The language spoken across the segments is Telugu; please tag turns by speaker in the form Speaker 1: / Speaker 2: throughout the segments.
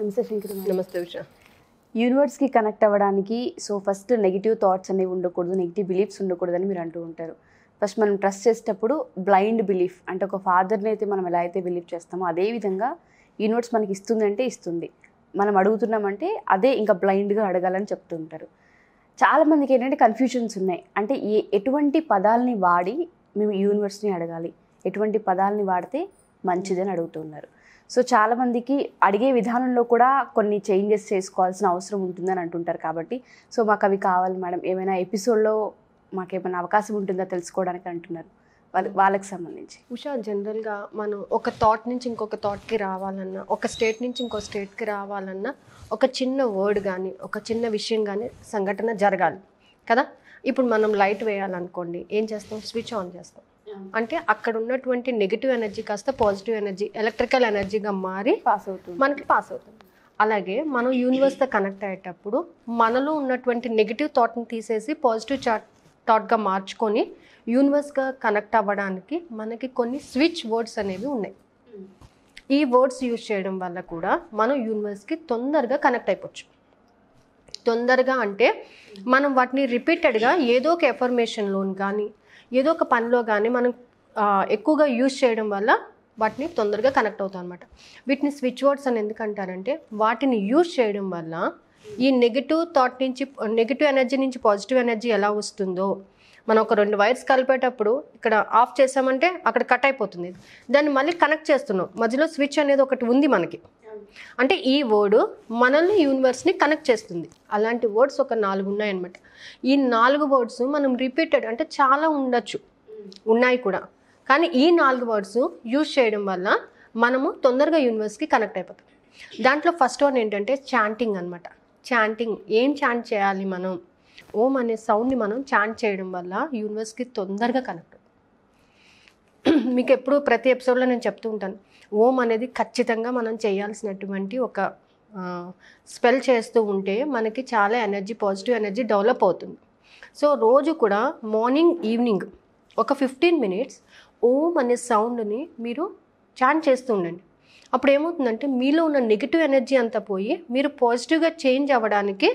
Speaker 1: నమస్తే నమస్తే యూనివర్స్కి కనెక్ట్ అవ్వడానికి సో ఫస్ట్ నెగిటివ్ థాట్స్ అనేవి ఉండకూడదు నెగిటివ్ బిలీఫ్స్ ఉండకూడదని మీరు అంటూ ఉంటారు ఫస్ట్ మనం ట్రస్ట్ చేసేటప్పుడు బ్లైండ్ బిలీఫ్ అంటే ఒక ఫాదర్ని అయితే మనం ఎలా అయితే బిలీవ్ చేస్తామో అదేవిధంగా యూనివర్స్ మనకి ఇస్తుందంటే ఇస్తుంది మనం అడుగుతున్నామంటే అదే ఇంకా బ్లైండ్గా అడగాలని చెప్తూ ఉంటారు చాలామందికి ఏంటంటే కన్ఫ్యూజన్స్ ఉన్నాయి అంటే ఏ ఎటువంటి పదాలని వాడి మేము యూనివర్స్ని అడగాలి ఎటువంటి పదాలని వాడితే మంచిదని అడుగుతున్నారు సో చాలామందికి అడిగే విధానంలో కూడా కొన్ని చేంజెస్ చేసుకోవాల్సిన అవసరం ఉంటుందని అంటుంటారు కాబట్టి సో మాకు అవి కావాలి మేడం ఏమైనా ఎపిసోడ్లో మాకు ఏమైనా అవకాశం ఉంటుందో తెలుసుకోవడానికి అంటున్నారు వాళ్ళ వాళ్ళకి సంబంధించి ఉషా జనరల్గా మనం ఒక థాట్ నుంచి ఇంకొక థాట్కి రావాలన్నా ఒక స్టేట్ నుంచి ఇంకో స్టేట్కి రావాలన్నా ఒక చిన్న వర్డ్ కానీ ఒక చిన్న విషయం కానీ సంఘటన జరగాలి కదా ఇప్పుడు మనం లైట్ వేయాలనుకోండి ఏం చేస్తాం స్విచ్ ఆన్ చేస్తాం అంటే అక్కడ ఉన్నటువంటి నెగిటివ్ ఎనర్జీ కాస్త పాజిటివ్ ఎనర్జీ ఎలక్ట్రికల్ ఎనర్జీగా మారి పాస్ అవుతుంది మనకి పాస్ అవుతుంది అలాగే మనం యూనివర్స్తో కనెక్ట్ అయ్యేటప్పుడు మనలో ఉన్నటువంటి నెగిటివ్ థాట్ని తీసేసి పాజిటివ్ చాట్ థాట్గా మార్చుకొని యూనివర్స్గా కనెక్ట్ అవ్వడానికి మనకి కొన్ని స్విచ్ వర్డ్స్ అనేవి ఉన్నాయి ఈ వర్డ్స్ యూజ్ చేయడం వల్ల కూడా మనం యూనివర్స్కి తొందరగా కనెక్ట్ అయిపోవచ్చు తొందరగా అంటే మనం వాటిని రిపీటెడ్గా ఏదో ఒక ఎఫర్మేషన్లోని కానీ ఏదో ఒక పనిలో కానీ మనం ఎక్కువగా యూజ్ చేయడం వల్ల వాటిని తొందరగా కనెక్ట్ అవుతాం అనమాట వీటిని స్విచ్ వర్డ్స్ అని ఎందుకంటారంటే వాటిని యూజ్ చేయడం వల్ల ఈ నెగిటివ్ థాట్ నుంచి నెగిటివ్ ఎనర్జీ నుంచి పాజిటివ్ ఎనర్జీ ఎలా వస్తుందో మనం ఒక రెండు వైర్స్ కలిపేటప్పుడు ఇక్కడ ఆఫ్ చేసామంటే అక్కడ కట్ అయిపోతుంది దాన్ని మళ్ళీ కనెక్ట్ చేస్తున్నాం మధ్యలో స్విచ్ అనేది ఒకటి ఉంది మనకి అంటే ఈ వర్డ్ మనల్ని యూనివర్స్ని కనెక్ట్ చేస్తుంది అలాంటి వర్డ్స్ ఒక నాలుగు ఉన్నాయన్నమాట ఈ నాలుగు వర్డ్స్ మనం రిపీటెడ్ అంటే చాలా ఉండొచ్చు ఉన్నాయి కూడా కానీ ఈ నాలుగు వర్డ్స్ యూజ్ చేయడం వల్ల మనము తొందరగా యూనివర్స్కి కనెక్ట్ అయిపోతాం దాంట్లో ఫస్ట్ వన్ ఏంటంటే చాంటింగ్ అనమాట చాంటింగ్ ఏం చాంట్ చేయాలి మనం ఓం అనే సౌండ్ని మనం చాంట్ చేయడం వల్ల యూనివర్స్కి తొందరగా కనెక్ట్ మీకు ఎప్పుడు ప్రతి ఎపిసోడ్లో నేను చెప్తూ ఉంటాను ఓం అనేది ఖచ్చితంగా మనం చేయాల్సినటువంటి ఒక స్పెల్ చేస్తూ ఉంటే మనకి చాలా ఎనర్జీ పాజిటివ్ ఎనర్జీ డెవలప్ అవుతుంది సో రోజు కూడా మార్నింగ్ ఈవినింగ్ ఒక ఫిఫ్టీన్ మినిట్స్ ఓం అనే సౌండ్ని మీరు చాంట్ చేస్తూ ఉండండి అప్పుడు ఏమవుతుందంటే మీలో ఉన్న నెగిటివ్ ఎనర్జీ అంతా పోయి మీరు పాజిటివ్గా చేంజ్ అవ్వడానికి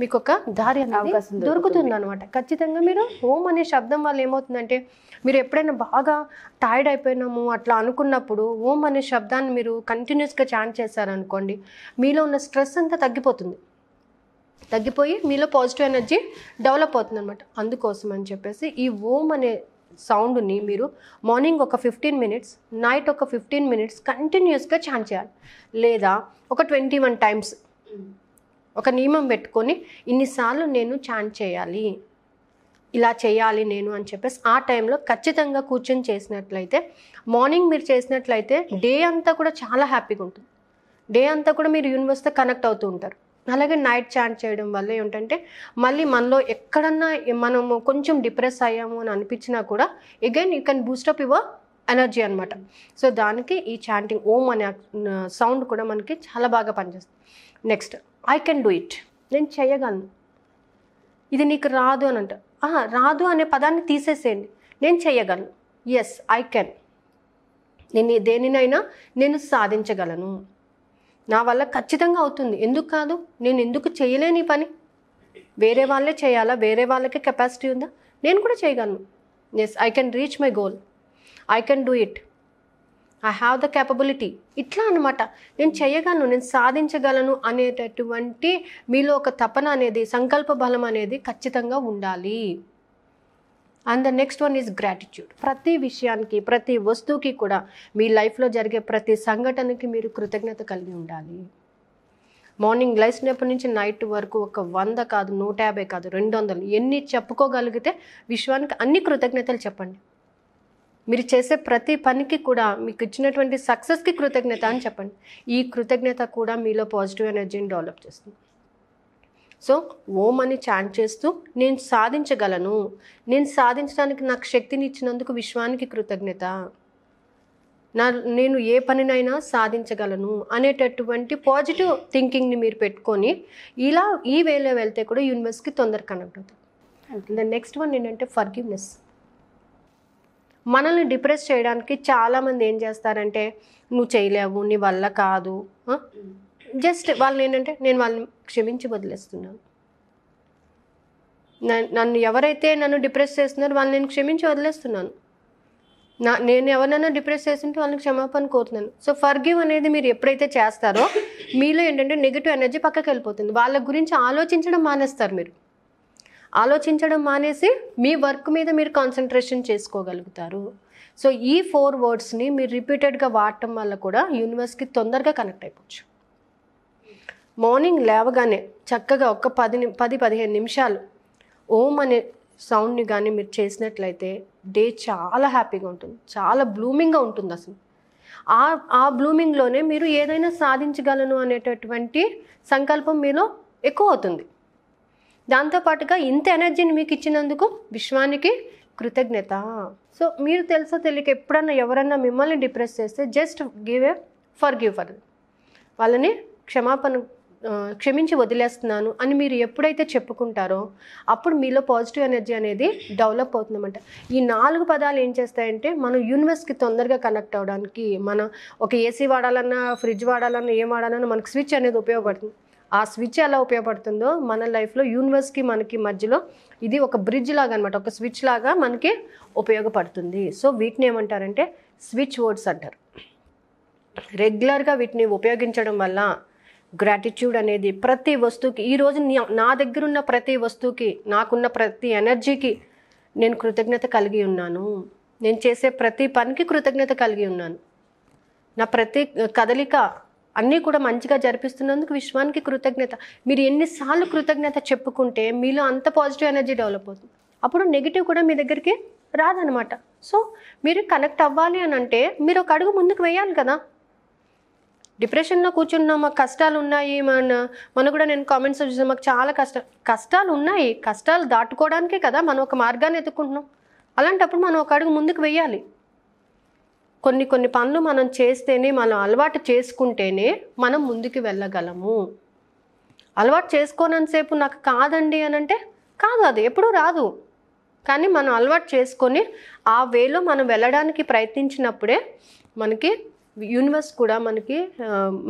Speaker 1: మీకు ఒక దారి అనేది దొరుకుతుంది అనమాట ఖచ్చితంగా మీరు ఓం అనే శబ్దం వల్ల ఏమవుతుందంటే మీరు ఎప్పుడైనా బాగా టైర్డ్ అయిపోయినాము అట్లా అనుకున్నప్పుడు ఓం అనే శబ్దాన్ని మీరు కంటిన్యూస్గా చాంట్ చేశారనుకోండి మీలో ఉన్న స్ట్రెస్ అంతా తగ్గిపోతుంది తగ్గిపోయి మీలో పాజిటివ్ ఎనర్జీ డెవలప్ అవుతుంది అనమాట అందుకోసం అని చెప్పేసి ఈ ఓం అనే సౌండ్ని మీరు మార్నింగ్ ఒక ఫిఫ్టీన్ మినిట్స్ నైట్ ఒక ఫిఫ్టీన్ మినిట్స్ కంటిన్యూస్గా ఛాన్ చేయాలి లేదా ఒక ట్వంటీ వన్ టైమ్స్ ఒక నియమం పెట్టుకొని ఇన్నిసార్లు నేను చాంట్ చేయాలి ఇలా చేయాలి నేను అని చెప్పేసి ఆ టైంలో ఖచ్చితంగా కూర్చొని చేసినట్లయితే మార్నింగ్ మీరు చేసినట్లయితే డే అంతా కూడా చాలా హ్యాపీగా ఉంటుంది డే అంతా కూడా మీరు యూనివర్స్తో కనెక్ట్ అవుతూ ఉంటారు అలాగే నైట్ ఛాన్ చేయడం వల్ల ఏంటంటే మళ్ళీ మనలో ఎక్కడన్నా మనము కొంచెం డిప్రెస్ అయ్యాము అని అనిపించినా కూడా again you can boost up your energy అనమాట సో దానికి ఈ చాంటింగ్ ఓమ్ అనే సౌండ్ కూడా మనకి చాలా బాగా పనిచేస్తుంది next I can do it నేను చేయగలను ఇది నీకు రాదు అని అంట రాదు అనే పదాన్ని తీసేసేయండి నేను చేయగలను ఎస్ ఐ కెన్ నేను దేనినైనా నేను సాధించగలను నా వల్ల ఖచ్చితంగా అవుతుంది ఎందుకు కాదు నేను ఎందుకు చేయలేని పని వేరే వాళ్ళే చేయాలా వేరే వాళ్ళకి కెపాసిటీ ఉందా నేను కూడా చేయగలను yes I can reach my goal I can do it I have the capability ఇట్లా అనమాట నేను చేయగలను నేను సాధించగలను అనేటటువంటి మీలో ఒక తపన అనేది సంకల్ప బలం అనేది ఖచ్చితంగా ఉండాలి and the next one is gratitude ప్రతి విషయానికి ప్రతి వస్తువుకి కూడా మీ లైఫ్లో జరిగే ప్రతి సంఘటనకి మీరు కృతజ్ఞత కలిగి ఉండాలి మార్నింగ్ లేచినప్పటి నుంచి నైట్ వరకు ఒక వంద కాదు నూట యాభై కాదు రెండు వందలు ఎన్ని చెప్పుకోగలిగితే విశ్వానికి అన్ని కృతజ్ఞతలు చెప్పండి మీరు చేసే ప్రతి పనికి కూడా మీకు ఇచ్చినటువంటి సక్సెస్కి కృతజ్ఞత అని చెప్పండి ఈ కృతజ్ఞత కూడా మీలో పాజిటివ్ ఎనర్జీని డెవలప్ చేస్తుంది సో ఓం అని చాన్ చేస్తూ నేను సాధించగలను నేను సాధించడానికి నాకు శక్తిని ఇచ్చినందుకు విశ్వానికి కృతజ్ఞత నా నేను ఏ పనినైనా సాధించగలను అనేటటువంటి పాజిటివ్ థింకింగ్ని మీరు పెట్టుకొని ఇలా ఈ వేలో వెళ్తే కూడా యూనివర్స్కి తొందర కనెక్ట్ అవుతుంది ద నెక్స్ట్ వన్ ఏంటంటే ఫర్గివ్నెస్ మనల్ని డిప్రెస్ చేయడానికి చాలామంది ఏం చేస్తారంటే నువ్వు చేయలేవు నీ వల్ల కాదు జస్ట్ వాళ్ళు ఏంటంటే నేను వాళ్ళని క్షమించి వదిలేస్తున్నాను నన్ను ఎవరైతే నన్ను డిప్రెస్ చేస్తున్నారో వాళ్ళని నేను క్షమించి వదిలేస్తున్నాను నా నేను ఎవరినైనా డిప్రెస్ చేస్తుంటే వాళ్ళని క్షమాపణ కోరుతున్నాను సో ఫర్గివ్ అనేది మీరు ఎప్పుడైతే చేస్తారో మీలో ఏంటంటే నెగిటివ్ ఎనర్జీ పక్కకి వెళ్ళిపోతుంది వాళ్ళ గురించి ఆలోచించడం మానేస్తారు మీరు ఆలోచించడం మానేసి మీ వర్క్ మీద మీరు కాన్సన్ట్రేషన్ చేసుకోగలుగుతారు సో ఈ ఫోర్ వర్డ్స్ని మీరు రిపీటెడ్గా వాడటం వల్ల కూడా యూనివర్స్కి తొందరగా కనెక్ట్ అయిపోవచ్చు మార్నింగ్ లేవగానే చక్కగా ఒక పది పది పదిహేను నిమిషాలు ఓం అనే సౌండ్ని కానీ మీరు చేసినట్లయితే డే చాలా హ్యాపీగా ఉంటుంది చాలా బ్లూమింగ్గా ఉంటుంది అసలు ఆ ఆ బ్లూమింగ్లోనే మీరు ఏదైనా సాధించగలను అనేటటువంటి సంకల్పం మీలో ఎక్కువ అవుతుంది దాంతోపాటుగా ఇంత ఎనర్జీని మీకు ఇచ్చినందుకు విశ్వానికి కృతజ్ఞత సో మీరు తెలుసో తెలియక ఎప్పుడన్నా ఎవరన్నా మిమ్మల్ని డిప్రెస్ చేస్తే just give a forgive for వాళ్ళని క్షమాపణ క్షమించి వదిలేస్తున్నాను అని మీరు ఎప్పుడైతే చెప్పుకుంటారో అప్పుడు మీలో పాజిటివ్ ఎనర్జీ అనేది డెవలప్ అవుతుందన్నమాట ఈ నాలుగు పదాలు ఏం చేస్తాయంటే మనం యూనివర్స్కి తొందరగా కనెక్ట్ అవ్వడానికి మన ఒక ఏసీ వాడాలన్నా ఫ్రిడ్జ్ వాడాలన్నా ఏం వాడాలన్నా మనకు స్విచ్ అనేది ఉపయోగపడుతుంది ఆ స్విచ్ ఎలా ఉపయోగపడుతుందో మన లైఫ్లో యూనివర్స్కి మనకి మధ్యలో ఇది ఒక బ్రిడ్జ్ లాగా అనమాట ఒక స్విచ్ లాగా మనకి ఉపయోగపడుతుంది సో వీటిని ఏమంటారంటే స్విచ్ వర్డ్స్ అంటారు రెగ్యులర్గా వీటిని ఉపయోగించడం వల్ల గ్రాటిట్యూడ్ అనేది ప్రతి వస్తువుకి ఈరోజు నా దగ్గర ఉన్న ప్రతి వస్తువుకి నాకున్న ప్రతి ఎనర్జీకి నేను కృతజ్ఞత కలిగి ఉన్నాను నేను చేసే ప్రతి పనికి కృతజ్ఞత కలిగి ఉన్నాను నా ప్రతి కదలిక అన్నీ కూడా మంచిగా జరిపిస్తున్నందుకు విశ్వానికి కృతజ్ఞత మీరు ఎన్నిసార్లు కృతజ్ఞత చెప్పుకుంటే మీలో అంత పాజిటివ్ ఎనర్జీ డెవలప్ అవుతుంది అప్పుడు నెగిటివ్ కూడా మీ దగ్గరికి రాదనమాట సో మీరు కనెక్ట్ అవ్వాలి అని అంటే మీరు ఒక అడుగు ముందుకు వేయాలి కదా డిప్రెషన్లో కూర్చున్నా మాకు కష్టాలు ఉన్నాయి మన మన కూడా నేను కామెంట్స్ చూసాను మాకు చాలా కష్ట కష్టాలు ఉన్నాయి కష్టాలు దాటుకోవడానికే కదా మనం ఒక మార్గాన్ని ఎత్తుకుంటున్నాం అలాంటప్పుడు మనం ఒక అడుగు ముందుకు వెయ్యాలి కొన్ని కొన్ని పనులు మనం చేస్తేనే మనం అలవాటు చేసుకుంటేనే మనం ముందుకు వెళ్ళగలము అలవాటు చేసుకోనంతసేపు నాకు కాదండి అని అంటే కాదు అది ఎప్పుడూ రాదు కానీ మనం అలవాటు చేసుకొని ఆ వేలో మనం వెళ్ళడానికి ప్రయత్నించినప్పుడే మనకి యూనివర్స్ కూడా మనకి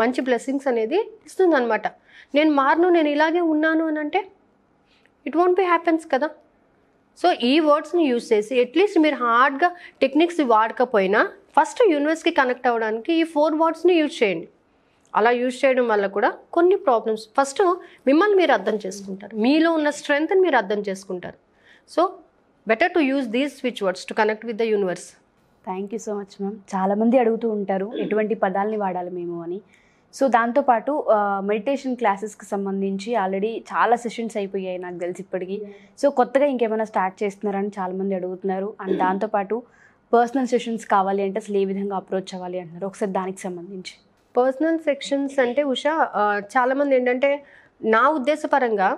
Speaker 1: మంచి బ్లెస్సింగ్స్ అనేది ఇస్తుంది అనమాట నేను మారును నేను ఇలాగే ఉన్నాను అని అంటే ఇట్ వోంట్ బి హ్యాపెన్స్ కదా సో ఈ వర్డ్స్ని యూజ్ చేసి అట్లీస్ట్ మీరు హార్డ్గా టెక్నిక్స్ వాడకపోయినా ఫస్ట్ యూనివర్స్కి కనెక్ట్ అవ్వడానికి ఈ ఫోర్ వర్డ్స్ని యూజ్ చేయండి అలా యూజ్ చేయడం వల్ల కూడా కొన్ని ప్రాబ్లమ్స్ ఫస్ట్ మిమ్మల్ని మీరు అర్థం చేసుకుంటారు మీలో ఉన్న స్ట్రెంగ్త్ని మీరు అర్థం చేసుకుంటారు so better to use these switch words to connect with the universe thank you so much ma'am చాలామంది అడుగుతూ ఉంటారు ఎటువంటి పదాలని వాడాలి మేము అని సో దాంతోపాటు మెడిటేషన్ క్లాసెస్కి సంబంధించి ఆల్రెడీ చాలా సెషన్స్ అయిపోయాయి నాకు తెలిసి ఇప్పటికీ సో కొత్తగా ఇంకేమైనా స్టార్ట్ చేస్తున్నారని చాలామంది అడుగుతున్నారు అండ్ దాంతోపాటు పర్సనల్ సెషన్స్ కావాలి అంటే అసలు ఏ విధంగా అప్రోచ్ అవ్వాలి అంటున్నారు ఒకసారి దానికి సంబంధించి పర్సనల్ సెక్షన్స్ అంటే ఉషా చాలామంది ఏంటంటే నా ఉద్దేశపరంగా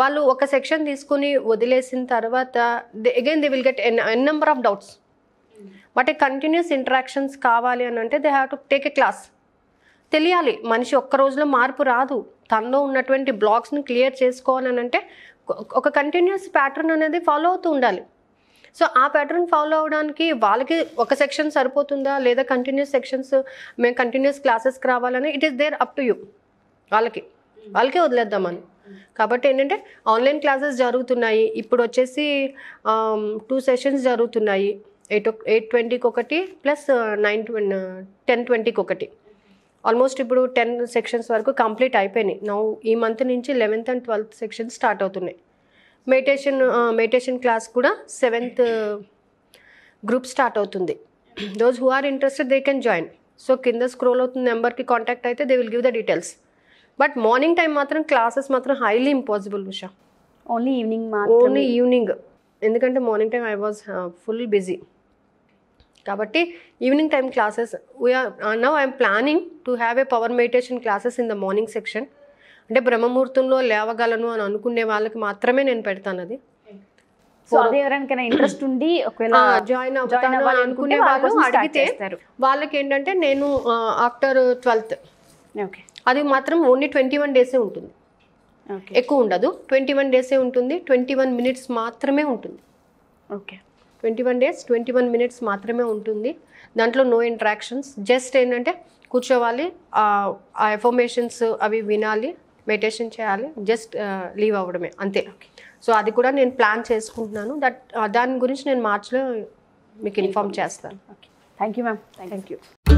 Speaker 1: వాళ్ళు ఒక సెక్షన్ తీసుకుని వదిలేసిన తర్వాత again they will get N N number of doubts but continuous interactions కావాలి అని అంటే they have to take a class తెలియాలి మనిషి ఒక్క రోజులో మార్పు రాదు తనలో ఉన్నటువంటి బ్లాగ్స్ని క్లియర్ చేసుకోవాలని అంటే ఒక కంటిన్యూస్ ప్యాటర్న్ అనేది ఫాలో అవుతూ ఉండాలి సో ఆ ప్యాటర్న్ ఫాలో అవడానికి వాళ్ళకి ఒక సెక్షన్ సరిపోతుందా లేదా కంటిన్యూస్ సెక్షన్స్ మేము కంటిన్యూస్ క్లాసెస్కి రావాలని it is their up to you వాళ్ళకి వాళ్ళకే వదిలేద్దామని కాబట్టి ఏంటంటే ఆన్లైన్ క్లాసెస్ జరుగుతున్నాయి ఇప్పుడు వచ్చేసి టూ సెషన్స్ జరుగుతున్నాయి ఎయిట్ ఎయిట్ ట్వంటీకి ఒకటి ప్లస్ నైన్ టెన్ ట్వంటీకి ఒకటి ఆల్మోస్ట్ ఇప్పుడు టెన్ సెక్షన్స్ వరకు కంప్లీట్ అయిపోయినాయి నా ఈ మంత్ నుంచి eleventh and twelfth sections start అవుతున్నాయి మెడిటేషన్ మెడిటేషన్ క్లాస్ కూడా సెవెంత్ గ్రూప్ స్టార్ట్ అవుతుంది those who are interested they can join so కింద స్క్రోల్ అవుతున్న నెంబర్కి కాంటాక్ట్ అయితే they will give the details but morning time మాత్రం క్లాసెస్ మాత్రం highly impossible Usha only evening only evening ఎందుకంటే morning time I was full busy కాబట్టి evening time classes we are now I'm planning to have a power meditation classes in the morning section అంటే బ్రహ్మముహూర్తంలో లేవగలను అని అనుకునే వాళ్ళకి మాత్రమే నేను పెడతాను అది ఇంట్రెస్ట్ ఉండి జాయిన్ అవుతాను అనుకునే వాళ్ళు అడిగితే వాళ్ళకి ఏంటంటే నేను ఆఫ్టర్ ట్వెల్త్ అది మాత్రం ఓన్లీ ట్వంటీ వన్ డేసే ఉంటుంది ఎక్కువ ఉండదు ట్వంటీ వన్ డేసే ఉంటుంది ట్వంటీ వన్ మినిట్స్ మాత్రమే ఉంటుంది okay twenty one days twenty one minutes మాత్రమే ఉంటుంది దాంట్లో నో ఇంట్రాక్షన్స్ జస్ట్ ఏంటంటే కూర్చోవాలి ఆ ఎఫర్మేషన్స్ అవి వినాలి మెడిటేషన్ చేయాలి జస్ట్ లీవ్ అవ్వడమే అంతే సో అది కూడా నేను ప్లాన్ చేసుకుంటున్నాను దట్ దాని గురించి నేను మార్చిలో మీకు ఇన్ఫామ్ చేస్తాను thank you ma'am thank you